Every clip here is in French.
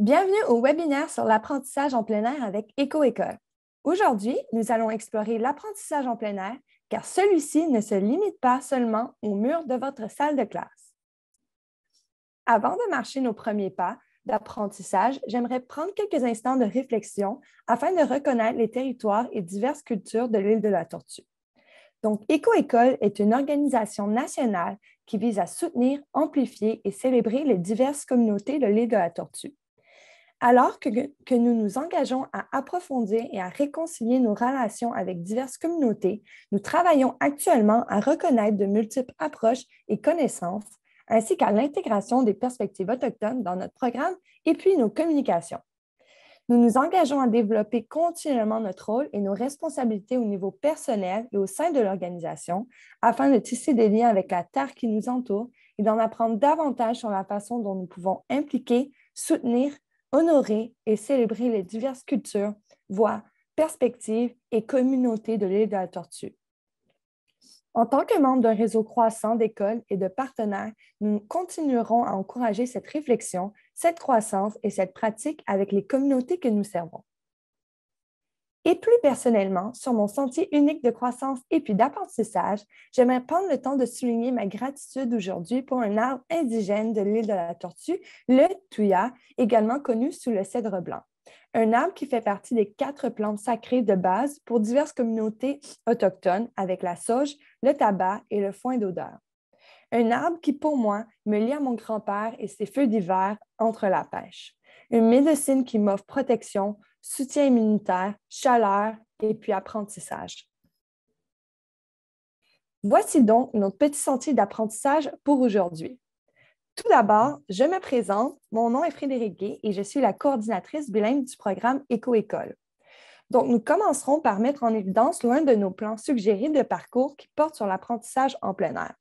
Bienvenue au webinaire sur l'apprentissage en plein air avec École. Aujourd'hui, nous allons explorer l'apprentissage en plein air car celui-ci ne se limite pas seulement aux murs de votre salle de classe. Avant de marcher nos premiers pas d'apprentissage, j'aimerais prendre quelques instants de réflexion afin de reconnaître les territoires et diverses cultures de l'île de la Tortue. Donc, École est une organisation nationale qui vise à soutenir, amplifier et célébrer les diverses communautés de l'île de la Tortue. Alors que, nous nous engageons à approfondir et à réconcilier nos relations avec diverses communautés, nous travaillons actuellement à reconnaître de multiples approches et connaissances, ainsi qu'à l'intégration des perspectives autochtones dans notre programme et puis nos communications. Nous nous engageons à développer continuellement notre rôle et nos responsabilités au niveau personnel et au sein de l'organisation afin de tisser des liens avec la terre qui nous entoure et d'en apprendre davantage sur la façon dont nous pouvons impliquer, soutenir, honorer et célébrer les diverses cultures, voix, perspectives et communautés de l'île de la Tortue. En tant que membre d'un réseau croissant d'écoles et de partenaires, nous continuerons à encourager cette réflexion, cette croissance et cette pratique avec les communautés que nous servons. Et plus personnellement, sur mon sentier unique de croissance et puis d'apprentissage, j'aimerais prendre le temps de souligner ma gratitude aujourd'hui pour un arbre indigène de l'île de la Tortue, le Tuya, également connu sous le cèdre blanc. Un arbre qui fait partie des quatre plantes sacrées de base pour diverses communautés autochtones avec la sauge, le tabac et le foin d'odeur. Un arbre qui, pour moi, me lie à mon grand-père et ses feux d'hiver entre la pêche. Une médecine qui m'offre protection, soutien immunitaire, chaleur et puis apprentissage. Voici donc notre petit sentier d'apprentissage pour aujourd'hui. Tout d'abord, je me présente. Mon nom est Frédéric Gay et je suis la coordinatrice bilingue du programme Éco-École. Donc, nous commencerons par mettre en évidence l'un de nos plans suggérés de parcours qui porte sur l'apprentissage en plein air.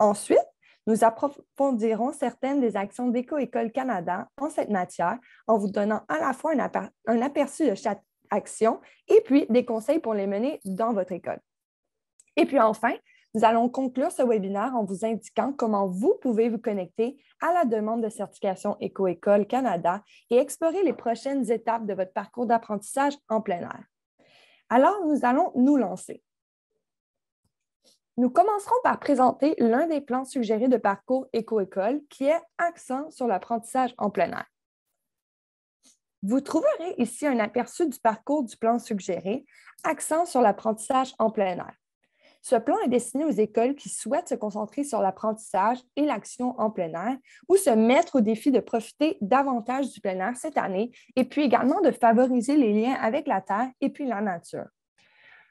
Ensuite, nous approfondirons certaines des actions d'Éco-École Canada en cette matière en vous donnant à la fois un, aperçu de chaque action et puis des conseils pour les mener dans votre école. Et puis enfin, nous allons conclure ce webinaire en vous indiquant comment vous pouvez vous connecter à la demande de certification Éco-École Canada et explorer les prochaines étapes de votre parcours d'apprentissage en plein air. Alors, nous allons nous lancer. Nous commencerons par présenter l'un des plans suggérés de parcours éco-école qui est accent sur l'apprentissage en plein air. Vous trouverez ici un aperçu du parcours du plan suggéré, accent sur l'apprentissage en plein air. Ce plan est destiné aux écoles qui souhaitent se concentrer sur l'apprentissage et l'action en plein air ou se mettre au défi de profiter davantage du plein air cette année et puis également de favoriser les liens avec la terre et puis la nature.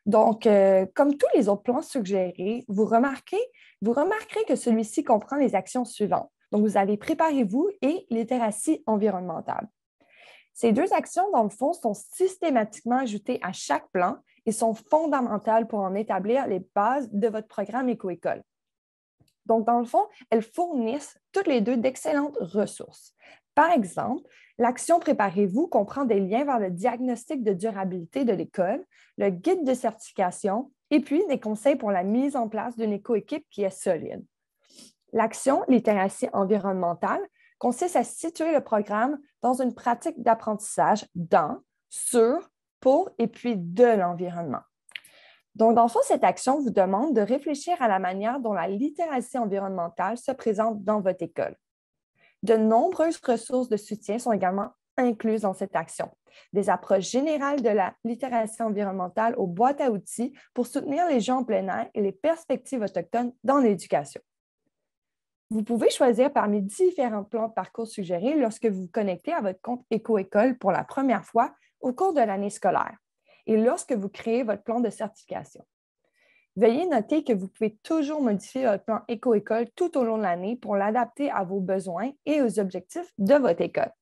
Donc, euh, comme tous les autres plans suggérés, vous remarquez, vous remarquerez que celui-ci comprend les actions suivantes. Donc, vous avez Préparez-vous et littératie environnementale. Ces deux actions, dans le fond, sont systématiquement ajoutées à chaque plan et sont fondamentales pour en établir les bases de votre programme éco-école. Donc, dans le fond, elles fournissent toutes les deux d'excellentes ressources. Par exemple, l'action Préparez-vous comprend des liens vers le diagnostic de durabilité de l'école, le guide de certification et puis des conseils pour la mise en place d'une éco-équipe qui est solide. L'action littératie environnementale consiste à situer le programme dans une pratique d'apprentissage dans, sur, pour et puis de l'environnement. Donc, dans le cette action vous demande de réfléchir à la manière dont la littératie environnementale se présente dans votre école. De nombreuses ressources de soutien sont également incluses dans cette action. Des approches générales de la littératie environnementale aux boîtes à outils pour soutenir les gens en plein air et les perspectives autochtones dans l'éducation. Vous pouvez choisir parmi différents plans de parcours suggérés lorsque vous vous connectez à votre compte Éco-École pour la première fois au cours de l'année scolaire et lorsque vous créez votre plan de certification. Veuillez noter que vous pouvez toujours modifier votre plan éco-école tout au long de l'année pour l'adapter à vos besoins et aux objectifs de votre école.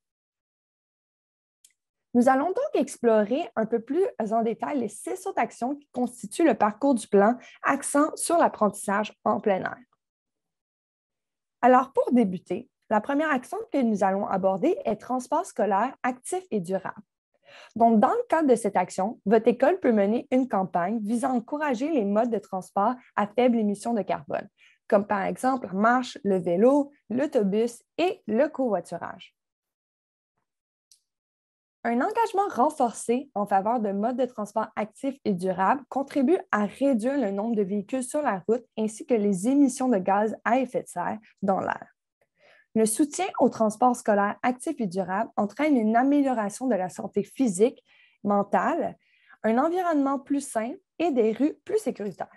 Nous allons donc explorer un peu plus en détail les six autres actions qui constituent le parcours du plan, Accent sur l'apprentissage en plein air. Alors, pour débuter, la première action que nous allons aborder est transport scolaire actif et durable. Donc, dans le cadre de cette action, votre école peut mener une campagne visant à encourager les modes de transport à faible émission de carbone, comme par exemple la marche, le vélo, l'autobus et le covoiturage. Un engagement renforcé en faveur de modes de transport actifs et durables contribue à réduire le nombre de véhicules sur la route ainsi que les émissions de gaz à effet de serre dans l'air. Le soutien au transport scolaire actif et durable entraîne une amélioration de la santé physique, mentale, un environnement plus sain et des rues plus sécuritaires.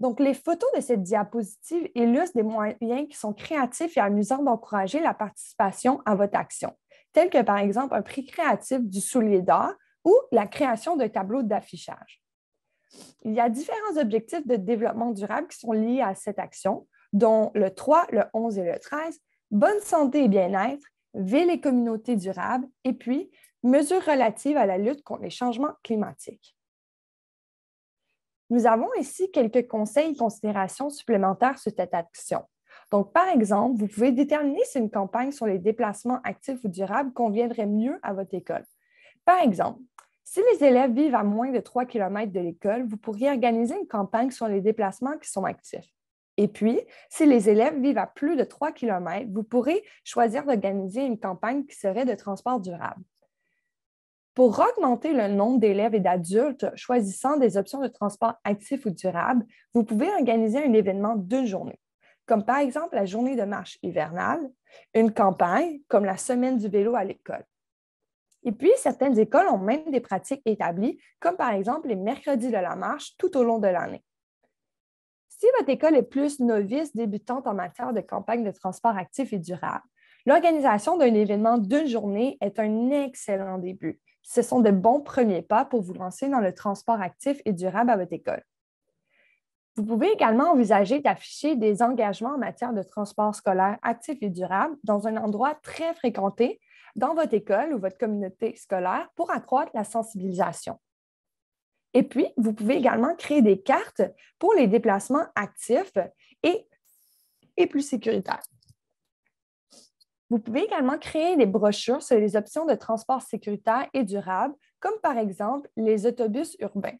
Donc, les photos de cette diapositive illustrent des moyens qui sont créatifs et amusants d'encourager la participation à votre action, tels que par exemple un prix créatif du soulier d'or ou la création de tableaux d'affichage. Il y a différents objectifs de développement durable qui sont liés à cette action, dont le 3, le 11 et le 13, bonne santé et bien-être, ville et communautés durables, et puis mesures relatives à la lutte contre les changements climatiques. Nous avons ici quelques conseils et considérations supplémentaires sur cette action. Donc, par exemple, vous pouvez déterminer si une campagne sur les déplacements actifs ou durables conviendrait mieux à votre école. Par exemple, si les élèves vivent à moins de 3 km de l'école, vous pourriez organiser une campagne sur les déplacements qui sont actifs. Et puis, si les élèves vivent à plus de 3 km, vous pourrez choisir d'organiser une campagne qui serait de transport durable. Pour augmenter le nombre d'élèves et d'adultes choisissant des options de transport actif ou durable, vous pouvez organiser un événement d'une journée, comme par exemple la journée de marche hivernale, une campagne comme la semaine du vélo à l'école. Et puis, certaines écoles ont même des pratiques établies, comme par exemple les mercredis de la marche tout au long de l'année. Si votre école est plus novice, débutante en matière de campagne de transport actif et durable, l'organisation d'un événement d'une journée est un excellent début. Ce sont de bons premiers pas pour vous lancer dans le transport actif et durable à votre école. Vous pouvez également envisager d'afficher des engagements en matière de transport scolaire actif et durable dans un endroit très fréquenté dans votre école ou votre communauté scolaire pour accroître la sensibilisation. Et puis, vous pouvez également créer des cartes pour les déplacements actifs et, et plus sécuritaires. Vous pouvez également créer des brochures sur les options de transport sécuritaire et durable, comme par exemple les autobus urbains.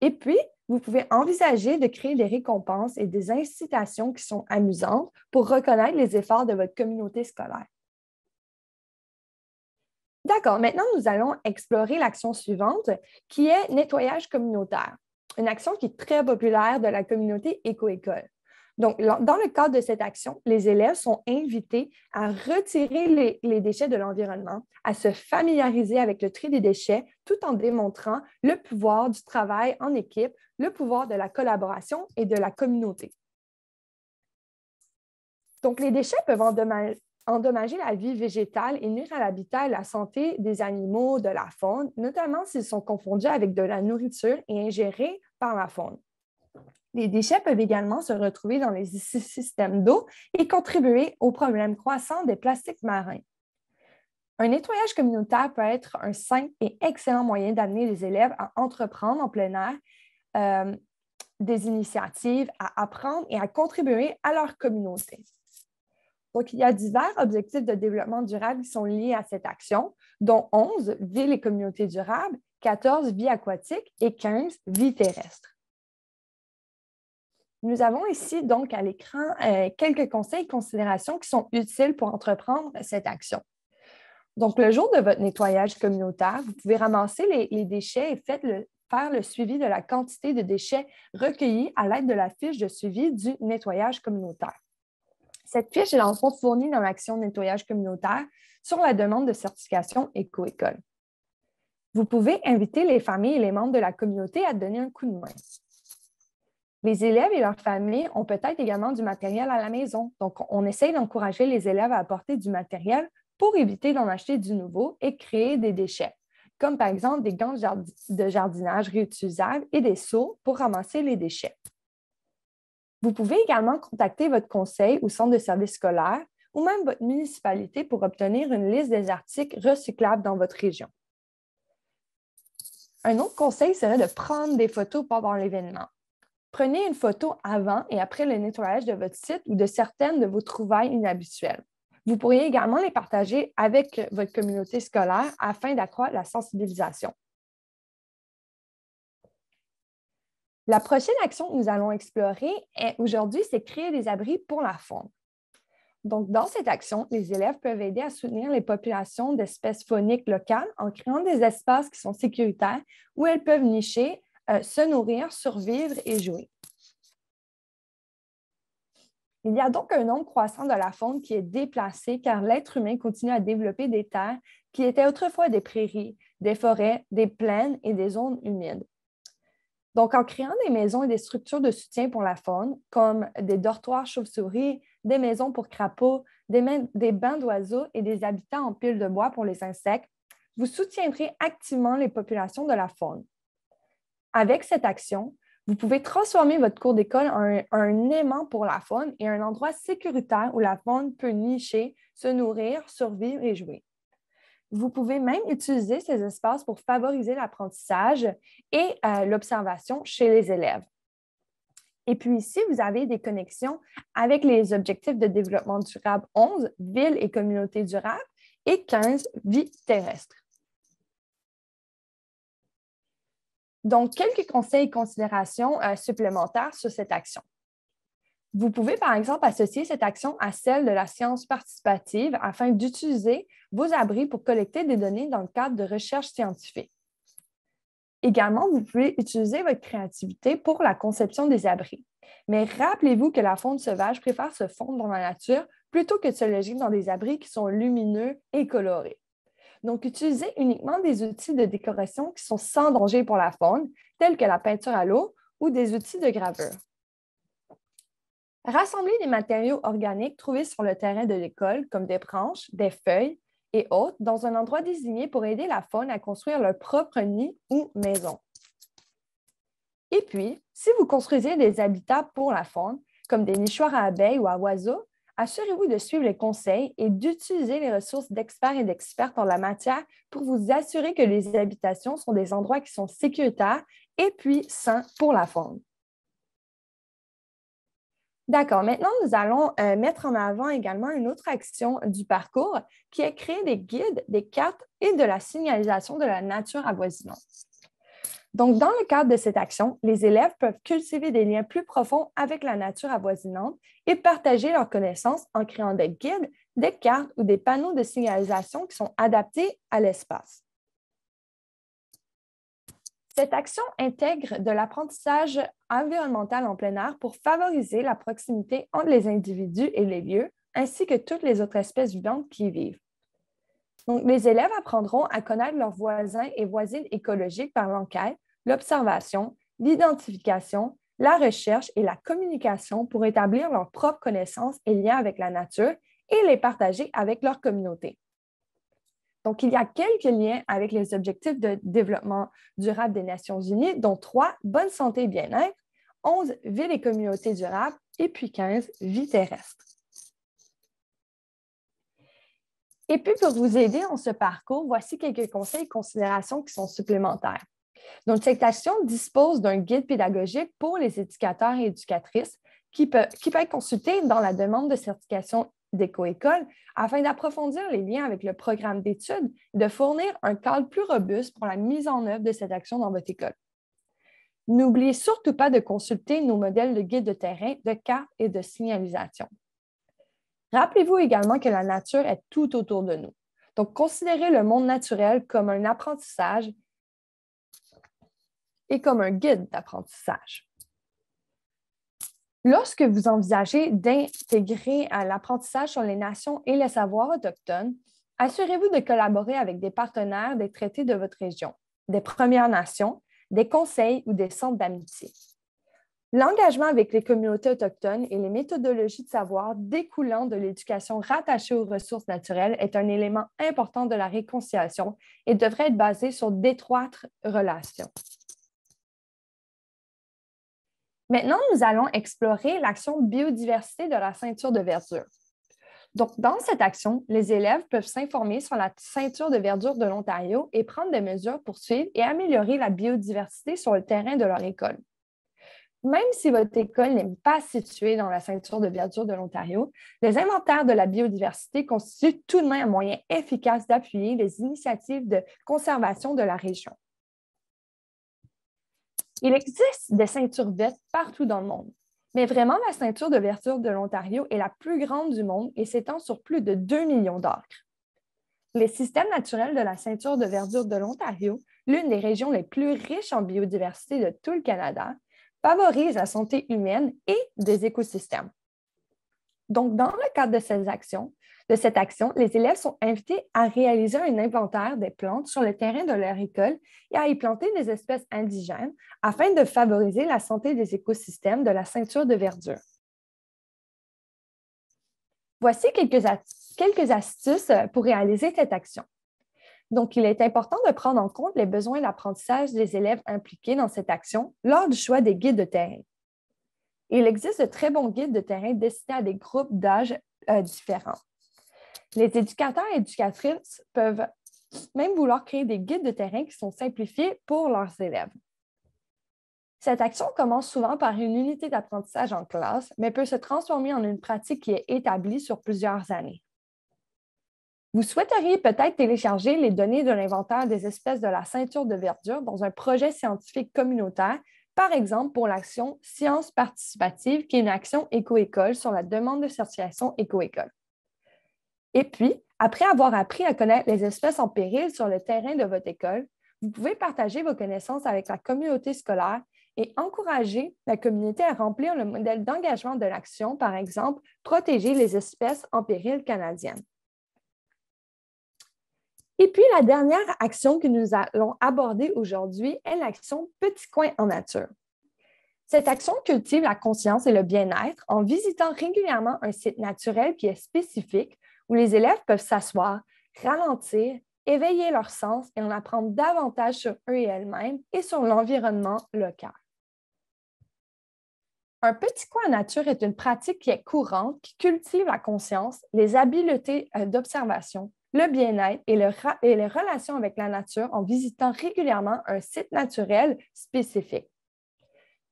Et puis, vous pouvez envisager de créer des récompenses et des incitations qui sont amusantes pour reconnaître les efforts de votre communauté scolaire. D'accord. Maintenant, nous allons explorer l'action suivante, qui est nettoyage communautaire, une action qui est très populaire de la communauté éco-école. Donc, dans le cadre de cette action, les élèves sont invités à retirer les, déchets de l'environnement, à se familiariser avec le tri des déchets, tout en démontrant le pouvoir du travail en équipe, le pouvoir de la collaboration et de la communauté. Donc, les déchets peuvent endommager la vie végétale et nuire à l'habitat et la santé des animaux de la faune, notamment s'ils sont confondus avec de la nourriture et ingérés par la faune. Les déchets peuvent également se retrouver dans les systèmes d'eau et contribuer au problème croissant des plastiques marins. Un nettoyage communautaire peut être un simple et excellent moyen d'amener les élèves à entreprendre en plein air euh, des initiatives, à apprendre et à contribuer à leur communauté. Donc, il y a divers objectifs de développement durable qui sont liés à cette action, dont 11, villes et communautés durables, 14, vie aquatique et 15, vie terrestre. Nous avons ici donc à l'écran euh, quelques conseils et considérations qui sont utiles pour entreprendre cette action. Donc, le jour de votre nettoyage communautaire, vous pouvez ramasser les, déchets et faire le suivi de la quantité de déchets recueillis à l'aide de la fiche de suivi du nettoyage communautaire. Cette fiche est en fournie dans l'action nettoyage communautaire sur la demande de certification éco-école. Vous pouvez inviter les familles et les membres de la communauté à donner un coup de main. Les élèves et leurs familles ont peut-être également du matériel à la maison, donc on essaye d'encourager les élèves à apporter du matériel pour éviter d'en acheter du nouveau et créer des déchets, comme par exemple des gants de jardinage réutilisables et des seaux pour ramasser les déchets. Vous pouvez également contacter votre conseil ou centre de services scolaires ou même votre municipalité pour obtenir une liste des articles recyclables dans votre région. Un autre conseil serait de prendre des photos pendant l'événement. Prenez une photo avant et après le nettoyage de votre site ou de certaines de vos trouvailles inhabituelles. Vous pourriez également les partager avec votre communauté scolaire afin d'accroître la sensibilisation. La prochaine action que nous allons explorer aujourd'hui, c'est créer des abris pour la faune. Donc, dans cette action, les élèves peuvent aider à soutenir les populations d'espèces fauniques locales en créant des espaces qui sont sécuritaires où elles peuvent nicher, euh, se nourrir, survivre et jouer. Il y a donc un nombre croissant de la faune qui est déplacé car l'être humain continue à développer des terres qui étaient autrefois des prairies, des forêts, des plaines et des zones humides. Donc, en créant des maisons et des structures de soutien pour la faune, comme des dortoirs chauves-souris, des maisons pour crapauds, des, bains d'oiseaux et des habitats en piles de bois pour les insectes, vous soutiendrez activement les populations de la faune. Avec cette action, vous pouvez transformer votre cours d'école en un, aimant pour la faune et un endroit sécuritaire où la faune peut nicher, se nourrir, survivre et jouer. Vous pouvez même utiliser ces espaces pour favoriser l'apprentissage et euh, l'observation chez les élèves. Et puis ici, vous avez des connexions avec les objectifs de développement durable 11, villes et communautés durables, et 15, vie terrestre. Donc, quelques conseils et considérations euh, supplémentaires sur cette action. Vous pouvez, par exemple, associer cette action à celle de la science participative afin d'utiliser vos abris pour collecter des données dans le cadre de recherches scientifiques. Également, vous pouvez utiliser votre créativité pour la conception des abris. Mais rappelez-vous que la faune sauvage préfère se fondre dans la nature plutôt que de se loger dans des abris qui sont lumineux et colorés. Donc, utilisez uniquement des outils de décoration qui sont sans danger pour la faune, tels que la peinture à l'eau ou des outils de graveur. Rassemblez les matériaux organiques trouvés sur le terrain de l'école, comme des branches, des feuilles et autres, dans un endroit désigné pour aider la faune à construire leur propre nid ou maison. Et puis, si vous construisez des habitats pour la faune, comme des nichoirs à abeilles ou à oiseaux, assurez-vous de suivre les conseils et d'utiliser les ressources d'experts et d'expertes en la matière pour vous assurer que les habitations sont des endroits qui sont sécuritaires et puis sains pour la faune. D'accord. Maintenant, nous allons euh, mettre en avant également une autre action du parcours qui est créer des guides, des cartes et de la signalisation de la nature avoisinante. Donc, dans le cadre de cette action, les élèves peuvent cultiver des liens plus profonds avec la nature avoisinante et partager leurs connaissances en créant des guides, des cartes ou des panneaux de signalisation qui sont adaptés à l'espace. Cette action intègre de l'apprentissage environnemental en plein air pour favoriser la proximité entre les individus et les lieux, ainsi que toutes les autres espèces vivantes qui y vivent. les élèves apprendront à connaître leurs voisins et voisines écologiques par l'enquête, l'observation, l'identification, la recherche et la communication pour établir leurs propres connaissances et liens avec la nature et les partager avec leur communauté. Donc, il y a quelques liens avec les objectifs de développement durable des Nations unies, dont trois, bonne santé et bien-être, 11, villes et communautés durables, et puis 15, vie terrestre. Et puis, pour vous aider en ce parcours, voici quelques conseils et considérations qui sont supplémentaires. Donc, cette action dispose d'un guide pédagogique pour les éducateurs et éducatrices qui peut, qui peut être consulté dans la demande de certification d'éco-école afin d'approfondir les liens avec le programme d'études et de fournir un cadre plus robuste pour la mise en œuvre de cette action dans votre école. N'oubliez surtout pas de consulter nos modèles de guide de terrain, de cartes et de signalisation. Rappelez-vous également que la nature est tout autour de nous. Donc, considérez le monde naturel comme un apprentissage et comme un guide d'apprentissage. Lorsque vous envisagez d'intégrer l'apprentissage sur les nations et les savoirs autochtones, assurez-vous de collaborer avec des partenaires des traités de votre région, des Premières Nations, des conseils ou des centres d'amitié. L'engagement avec les communautés autochtones et les méthodologies de savoir découlant de l'éducation rattachée aux ressources naturelles est un élément important de la réconciliation et devrait être basé sur d'étroites relations. Maintenant, nous allons explorer l'action biodiversité de la ceinture de verdure. Donc, dans cette action, les élèves peuvent s'informer sur la ceinture de verdure de l'Ontario et prendre des mesures pour suivre et améliorer la biodiversité sur le terrain de leur école. Même si votre école n'est pas située dans la ceinture de verdure de l'Ontario, les inventaires de la biodiversité constituent tout de même un moyen efficace d'appuyer les initiatives de conservation de la région. Il existe des ceintures vertes partout dans le monde, mais vraiment la ceinture de verdure de l'Ontario est la plus grande du monde et s'étend sur plus de 2 millions d'acres. Les systèmes naturels de la ceinture de verdure de l'Ontario, l'une des régions les plus riches en biodiversité de tout le Canada, favorisent la santé humaine et des écosystèmes. Donc, dans le cadre de ces actions, de cette action, les élèves sont invités à réaliser un inventaire des plantes sur le terrain de leur école et à y planter des espèces indigènes afin de favoriser la santé des écosystèmes de la ceinture de verdure. Voici quelques, astuces pour réaliser cette action. Donc, il est important de prendre en compte les besoins d'apprentissage des élèves impliqués dans cette action lors du choix des guides de terrain. Il existe de très bons guides de terrain destinés à des groupes d'âge euh, différents. Les éducateurs et éducatrices peuvent même vouloir créer des guides de terrain qui sont simplifiés pour leurs élèves. Cette action commence souvent par une unité d'apprentissage en classe, mais peut se transformer en une pratique qui est établie sur plusieurs années. Vous souhaiteriez peut-être télécharger les données de l'inventaire des espèces de la ceinture de verdure dans un projet scientifique communautaire, par exemple pour l'action Science participative, qui est une action éco-école sur la demande de certification éco-école. Et puis, après avoir appris à connaître les espèces en péril sur le terrain de votre école, vous pouvez partager vos connaissances avec la communauté scolaire et encourager la communauté à remplir le modèle d'engagement de l'action, par exemple, protéger les espèces en péril canadiennes. Et puis, la dernière action que nous allons aborder aujourd'hui est l'action Petit coin en nature. Cette action cultive la conscience et le bien-être en visitant régulièrement un site naturel qui est spécifique où les élèves peuvent s'asseoir, ralentir, éveiller leur sens et en apprendre davantage sur eux et elles-mêmes et sur l'environnement local. Un petit coin nature est une pratique qui est courante, qui cultive la conscience, les habiletés euh, d'observation, le bien-être et, les relations avec la nature en visitant régulièrement un site naturel spécifique.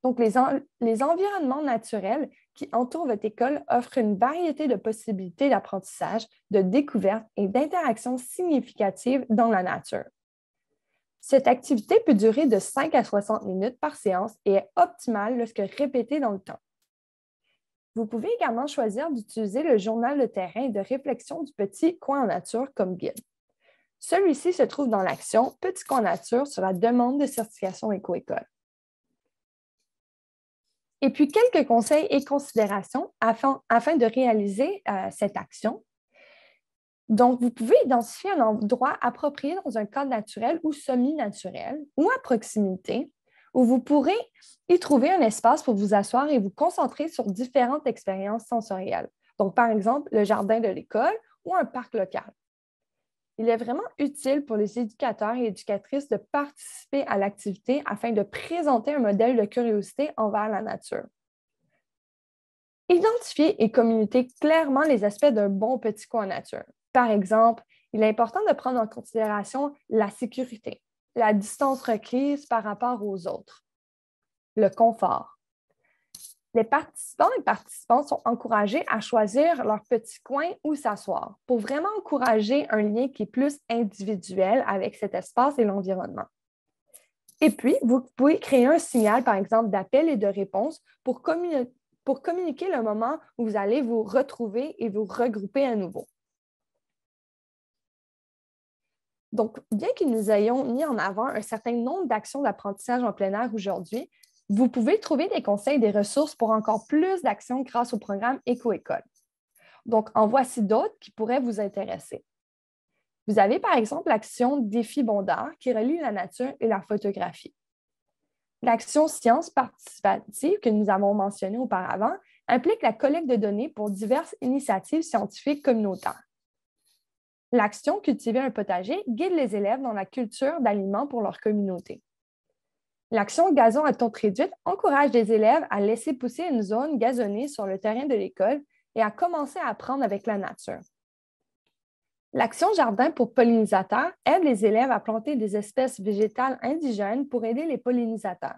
Donc, les, les environnements naturels qui entoure votre école offre une variété de possibilités d'apprentissage, de découverte et d'interactions significative dans la nature. Cette activité peut durer de 5 à 60 minutes par séance et est optimale lorsque répétée dans le temps. Vous pouvez également choisir d'utiliser le journal de terrain de réflexion du petit coin en nature comme guide. Celui-ci se trouve dans l'action Petit coin en nature sur la demande de certification éco-école. Et puis, quelques conseils et considérations afin, afin de réaliser euh, cette action. Donc, vous pouvez identifier un endroit approprié dans un cadre naturel ou semi-naturel ou à proximité où vous pourrez y trouver un espace pour vous asseoir et vous concentrer sur différentes expériences sensorielles. Donc, par exemple, le jardin de l'école ou un parc local il est vraiment utile pour les éducateurs et éducatrices de participer à l'activité afin de présenter un modèle de curiosité envers la nature. Identifier et communiquer clairement les aspects d'un bon petit coin nature. Par exemple, il est important de prendre en considération la sécurité, la distance requise par rapport aux autres, le confort, les participants et participants sont encouragés à choisir leur petit coin où s'asseoir pour vraiment encourager un lien qui est plus individuel avec cet espace et l'environnement. Et puis, vous pouvez créer un signal, par exemple, d'appel et de réponse pour, pour communiquer le moment où vous allez vous retrouver et vous regrouper à nouveau. Donc, bien que nous ayons mis en avant un certain nombre d'actions d'apprentissage en plein air aujourd'hui, vous pouvez trouver des conseils et des ressources pour encore plus d'actions grâce au programme Éco-École. Donc, en voici d'autres qui pourraient vous intéresser. Vous avez par exemple l'action Défi Bondard qui relie la nature et la photographie. L'action Science participative que nous avons mentionnée auparavant implique la collecte de données pour diverses initiatives scientifiques communautaires. L'action Cultiver un potager guide les élèves dans la culture d'aliments pour leur communauté. L'action gazon à temps réduite encourage les élèves à laisser pousser une zone gazonnée sur le terrain de l'école et à commencer à apprendre avec la nature. L'action jardin pour pollinisateurs aide les élèves à planter des espèces végétales indigènes pour aider les pollinisateurs.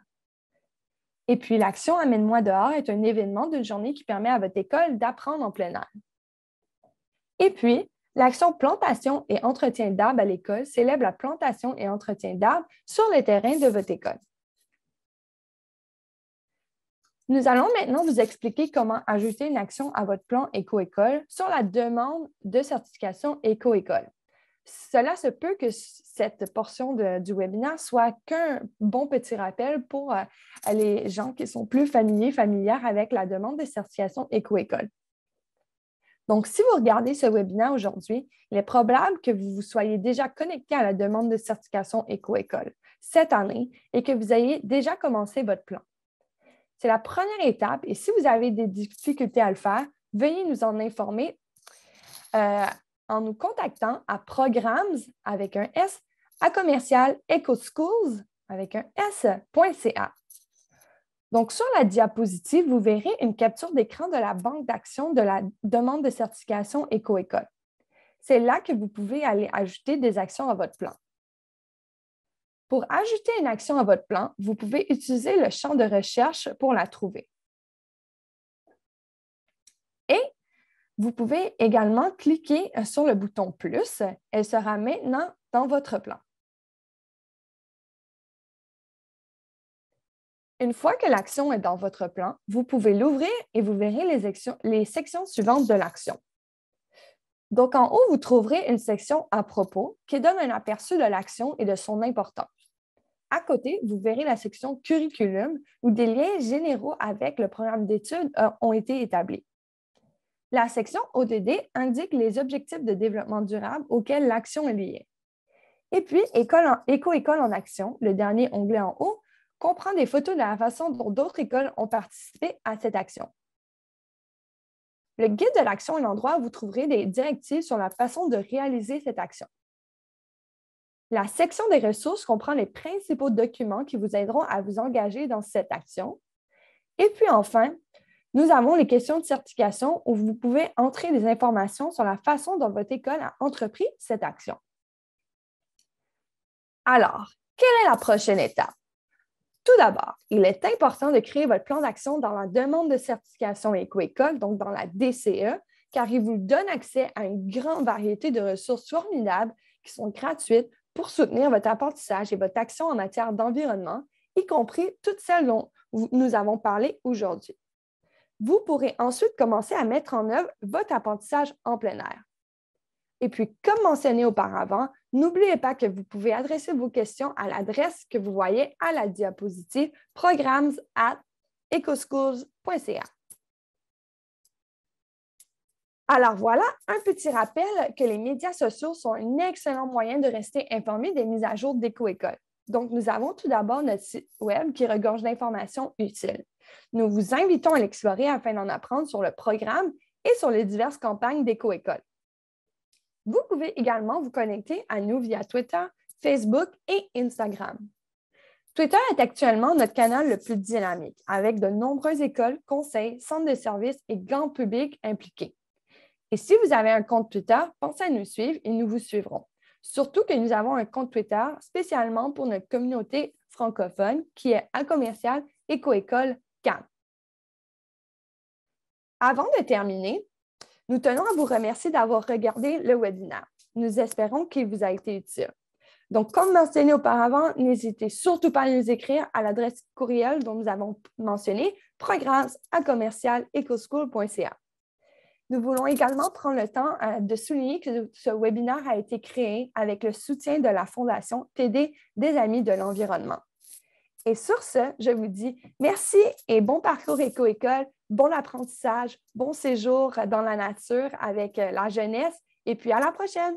Et puis l'action Amène-moi dehors est un événement d'une journée qui permet à votre école d'apprendre en plein air. Et puis, l'action plantation et entretien d'arbres à l'école célèbre la plantation et entretien d'arbres sur les terrains de votre école. Nous allons maintenant vous expliquer comment ajouter une action à votre plan éco-école sur la demande de certification éco-école. Cela se peut que cette portion du webinaire soit qu'un bon petit rappel pour euh, les gens qui sont plus familiers, familières avec la demande de certification éco-école. Donc, si vous regardez ce webinaire aujourd'hui, il est probable que vous vous soyez déjà connecté à la demande de certification éco-école cette année et que vous ayez déjà commencé votre plan. C'est la première étape et si vous avez des difficultés à le faire, veuillez nous en informer euh, en nous contactant à programmes avec un S à commercial EcoSchools avec un S.ca. Donc, sur la diapositive, vous verrez une capture d'écran de la banque d'action de la demande de certification éco-école. C'est là que vous pouvez aller ajouter des actions à votre plan. Pour ajouter une action à votre plan, vous pouvez utiliser le champ de recherche pour la trouver. Et vous pouvez également cliquer sur le bouton Plus. Elle sera maintenant dans votre plan. Une fois que l'action est dans votre plan, vous pouvez l'ouvrir et vous verrez les, sections suivantes de l'action. Donc, en haut, vous trouverez une section à propos qui donne un aperçu de l'action et de son importance. À côté, vous verrez la section curriculum où des liens généraux avec le programme d'études euh, ont été établis. La section ODD indique les objectifs de développement durable auxquels l'action est liée. Et puis, Éco-École en, en action, le dernier onglet en haut, comprend des photos de la façon dont d'autres écoles ont participé à cette action. Le guide de l'action est l'endroit où vous trouverez des directives sur la façon de réaliser cette action. La section des ressources comprend les principaux documents qui vous aideront à vous engager dans cette action. Et puis enfin, nous avons les questions de certification où vous pouvez entrer des informations sur la façon dont votre école a entrepris cette action. Alors, quelle est la prochaine étape? Tout d'abord, il est important de créer votre plan d'action dans la demande de certification éco-école, donc dans la DCE, car il vous donne accès à une grande variété de ressources formidables qui sont gratuites pour soutenir votre apprentissage et votre action en matière d'environnement, y compris toutes celles dont nous avons parlé aujourd'hui. Vous pourrez ensuite commencer à mettre en œuvre votre apprentissage en plein air. Et puis, comme mentionné auparavant, n'oubliez pas que vous pouvez adresser vos questions à l'adresse que vous voyez à la diapositive programmes Alors voilà un petit rappel que les médias sociaux sont un excellent moyen de rester informé des mises à jour École. Donc, nous avons tout d'abord notre site Web qui regorge d'informations utiles. Nous vous invitons à l'explorer afin d'en apprendre sur le programme et sur les diverses campagnes d'éco-écoles. Vous pouvez également vous connecter à nous via Twitter, Facebook et Instagram. Twitter est actuellement notre canal le plus dynamique, avec de nombreuses écoles, conseils, centres de services et grands publics impliqués. Et si vous avez un compte Twitter, pensez à nous suivre et nous vous suivrons. Surtout que nous avons un compte Twitter spécialement pour notre communauté francophone qui est à commercial éco-école CAM. Avant de terminer, nous tenons à vous remercier d'avoir regardé le webinaire. Nous espérons qu'il vous a été utile. Donc, comme mentionné auparavant, n'hésitez surtout pas à nous écrire à l'adresse courriel dont nous avons mentionné programmes à Nous voulons également prendre le temps euh, de souligner que ce webinaire a été créé avec le soutien de la Fondation TD des Amis de l'Environnement. Et sur ce, je vous dis merci et bon parcours éco-école bon apprentissage, bon séjour euh, dans la nature avec euh, la jeunesse et puis à la prochaine!